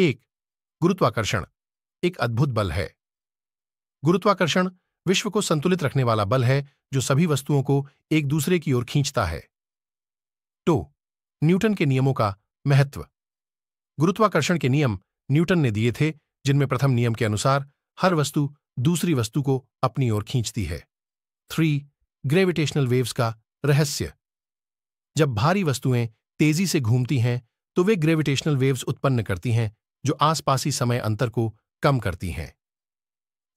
एक गुरुत्वाकर्षण एक अद्भुत बल है गुरुत्वाकर्षण विश्व को संतुलित रखने वाला बल है जो सभी वस्तुओं को एक दूसरे की ओर खींचता है टो तो, न्यूटन के नियमों का महत्व गुरुत्वाकर्षण के नियम न्यूटन ने दिए थे जिनमें प्रथम नियम के अनुसार हर वस्तु दूसरी वस्तु को अपनी ओर खींचती है थ्री ग्रेविटेशनल वेव्स का रहस्य जब भारी वस्तुएं तेजी से घूमती हैं तो वे ग्रेविटेशनल वेव्स उत्पन्न करती हैं जो आसपासी समय अंतर को कम करती हैं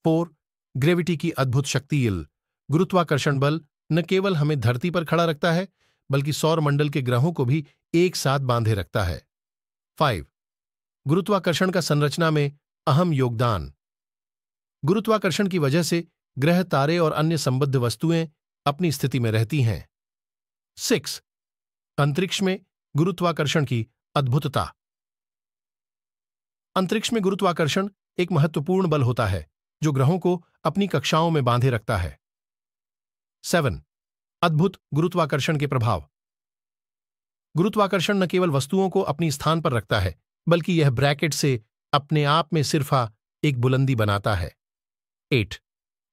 फोर ग्रेविटी की अद्भुत शक्ति इल गुरुत्वाकर्षण बल न केवल हमें धरती पर खड़ा रखता है बल्कि सौर मंडल के ग्रहों को भी एक साथ बांधे रखता है फाइव गुरुत्वाकर्षण का संरचना में अहम योगदान गुरुत्वाकर्षण की वजह से ग्रह तारे और अन्य संबद्ध वस्तुएं अपनी स्थिति में रहती हैं सिक्स अंतरिक्ष में गुरुत्वाकर्षण की अद्भुतता अंतरिक्ष में गुरुत्वाकर्षण एक महत्वपूर्ण बल होता है जो ग्रहों को अपनी कक्षाओं में बांधे रखता है सेवन अद्भुत गुरुत्वाकर्षण के प्रभाव गुरुत्वाकर्षण न केवल वस्तुओं को अपनी स्थान पर रखता है बल्कि यह ब्रैकेट से अपने आप में सिर्फा एक बुलंदी बनाता है एट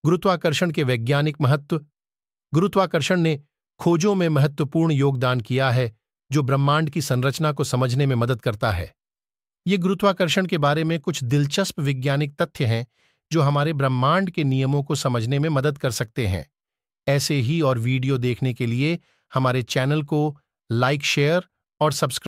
गुरुत्वाकर्षण के वैज्ञानिक महत्व गुरुत्वाकर्षण ने खोजों में महत्वपूर्ण योगदान किया है जो ब्रह्मांड की संरचना को समझने में मदद करता है ये गुरुत्वाकर्षण के बारे में कुछ दिलचस्प वैज्ञानिक तथ्य हैं जो हमारे ब्रह्मांड के नियमों को समझने में मदद कर सकते हैं ऐसे ही और वीडियो देखने के लिए हमारे चैनल को लाइक शेयर और सब्सक्राइब